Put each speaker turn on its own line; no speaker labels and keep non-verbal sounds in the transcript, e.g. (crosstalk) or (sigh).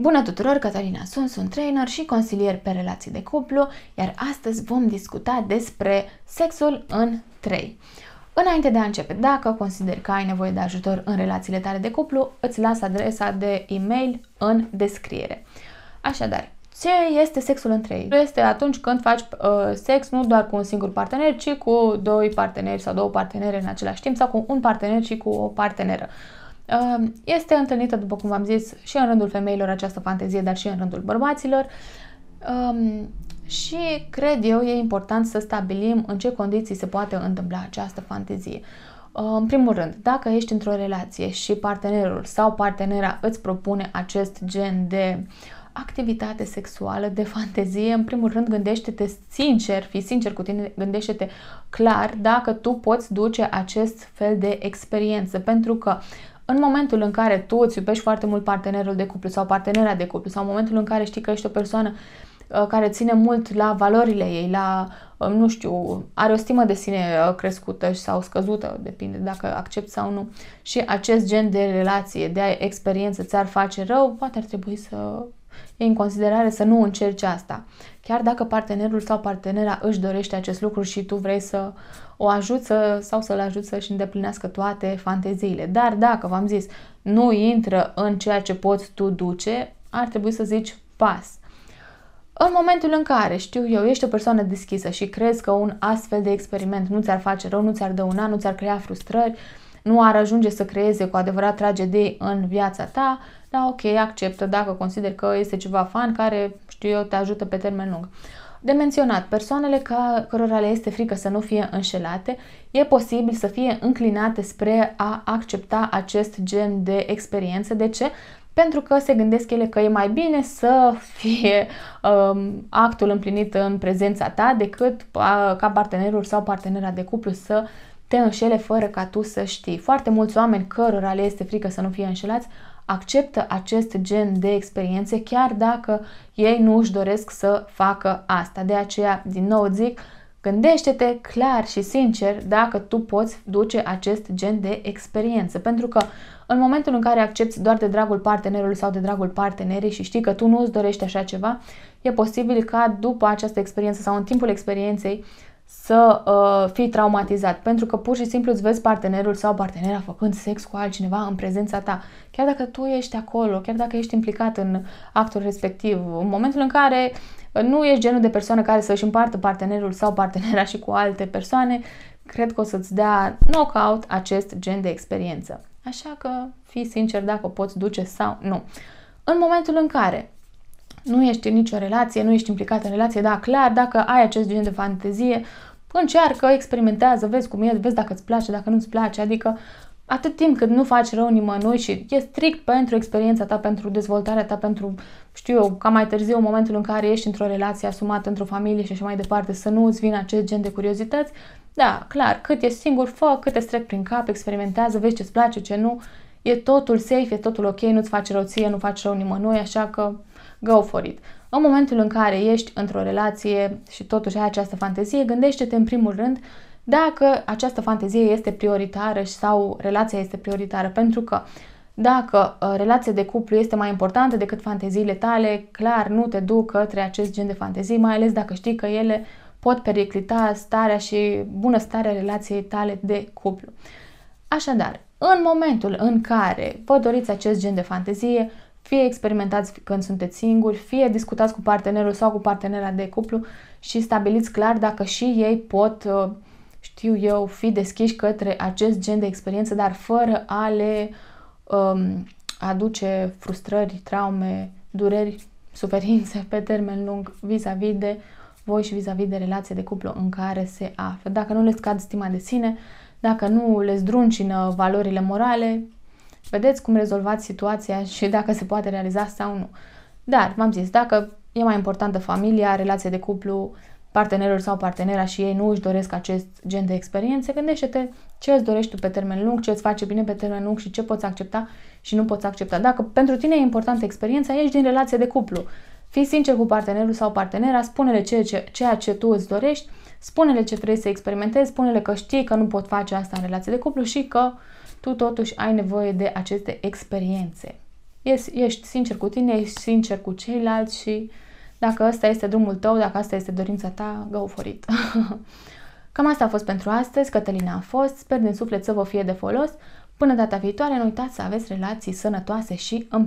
Bună tuturor, Cătălina sunt, sunt trainer și consilier pe relații de cuplu, iar astăzi vom discuta despre sexul în 3. Înainte de a începe, dacă consideri că ai nevoie de ajutor în relațiile tale de cuplu, îți las adresa de e-mail în descriere. Așadar, ce este sexul în trei? Este atunci când faci uh, sex nu doar cu un singur partener, ci cu doi parteneri sau două partenere în același timp sau cu un partener și cu o parteneră. Ehm, este întâlnită, după cum v-am zis, și în rândul femeilor această fantezie, dar și în rândul bărbaților. Ehm, și cred eu e important să stabilim în ce condiții se poate întâmpla această fantezie. Ehm, în primul rând, dacă ești într-o relație și partenerul sau partenera îți propune acest gen de activitate sexuală, de fantezie, în primul rând gândește-te sincer, fii sincer cu tine, gândește-te clar dacă tu poți duce acest fel de experiență, pentru că în momentul în care tu îți iubești foarte mult partenerul de cuplu sau partenera de cuplu sau în momentul în care știi că ești o persoană uh, care ține mult la valorile ei, la, uh, nu știu, are o stimă de sine uh, crescută sau scăzută, depinde dacă accept sau nu. Și acest gen de relație, de experiență ți-ar face rău, poate ar trebui să e în considerare să nu încerci asta. Chiar dacă partenerul sau partenera își dorește acest lucru și tu vrei să o ajut să, sau să-l ajut să-și îndeplinească toate fanteziile. Dar dacă, v-am zis, nu intră în ceea ce poți tu duce, ar trebui să zici pas. În momentul în care, știu eu, ești o persoană deschisă și crezi că un astfel de experiment nu ți-ar face rău, nu ți-ar dăuna, nu ți-ar crea frustrări, nu ar ajunge să creeze cu adevărat tragedii în viața ta, da, ok, acceptă dacă consider că este ceva fan care, știu eu, te ajută pe termen lung. De menționat, persoanele ca, cărora le este frică să nu fie înșelate, e posibil să fie înclinate spre a accepta acest gen de experiențe. De ce? Pentru că se gândesc ele că e mai bine să fie um, actul împlinit în prezența ta decât a, ca partenerul sau partenera de cuplu să te înșele fără ca tu să știi. Foarte mulți oameni cărora le este frică să nu fie înșelați acceptă acest gen de experiențe chiar dacă ei nu își doresc să facă asta. De aceea, din nou zic, gândește-te clar și sincer dacă tu poți duce acest gen de experiență, pentru că în momentul în care accepti doar de dragul partenerului sau de dragul partenerii și știi că tu nu îți dorești așa ceva, e posibil ca după această experiență sau în timpul experienței să uh, fii traumatizat, pentru că pur și simplu îți vezi partenerul sau partenera făcând sex cu altcineva în prezența ta. Chiar dacă tu ești acolo, chiar dacă ești implicat în actul respectiv, în momentul în care nu ești genul de persoană care să-și împartă partenerul sau partenera și cu alte persoane, cred că o să-ți dea knockout acest gen de experiență. Așa că fii sincer dacă o poți duce sau nu. În momentul în care nu ești în nicio relație, nu ești implicat în relație, dar clar, dacă ai acest gen de fantezie, încearcă, experimentează, vezi cum e, vezi dacă îți place, dacă nu-ți place, adică atât timp cât nu faci rău nimănui și e strict pentru experiența ta, pentru dezvoltarea ta, pentru, știu eu, ca mai târziu, momentul în care ești într-o relație asumată, într-o familie și așa mai departe, să nu îți vină acest gen de curiozități, da, clar, cât e singur, fă, cât te strec prin cap, experimentează, vezi ce-ți place, ce nu, e totul safe, e totul ok, nu-ți face rău ție, nu faci rău nimănui, așa că go for it. În momentul în care ești într-o relație și totuși ai această fantezie, gândește-te în primul rând dacă această fantezie este prioritară sau relația este prioritară, pentru că dacă uh, relația de cuplu este mai importantă decât fanteziile tale, clar nu te duc către acest gen de fantezii, mai ales dacă știi că ele pot periclita starea și bunăstarea relației tale de cuplu. Așadar, în momentul în care vă doriți acest gen de fantezie, fie experimentați când sunteți singuri, fie discutați cu partenerul sau cu partenera de cuplu și stabiliți clar dacă și ei pot, uh, știu eu, fi deschiși către acest gen de experiență, dar fără a le um, aduce frustrări, traume, dureri, suferințe pe termen lung vis-a-vis -vis de voi și vis-a-vis -vis de relație de cuplu în care se află. Dacă nu le scad stima de sine, dacă nu le zdruncină valorile morale, vedeți cum rezolvați situația și dacă se poate realiza sau nu. Dar, v-am zis, dacă e mai importantă familia, relația de cuplu, partenerul sau partenera și ei nu își doresc acest gen de experiențe, gândește-te ce îți dorești tu pe termen lung, ce îți face bine pe termen lung și ce poți accepta și nu poți accepta. Dacă pentru tine e importantă experiența, ești din relație de cuplu Fii sincer cu partenerul sau partenera, spune-le ceea ce, ceea ce tu îți dorești, spune-le ce vrei să experimentezi, spune-le că știi că nu pot face asta în relație de cuplu și că tu totuși ai nevoie de aceste experiențe. Ești, sincer cu tine, ești sincer cu ceilalți și dacă ăsta este drumul tău, dacă asta este dorința ta, go for it. (laughs) Cam asta a fost pentru astăzi, Cătălina a fost, sper din suflet să vă fie de folos. Până data viitoare, nu uitați să aveți relații sănătoase și împliniți.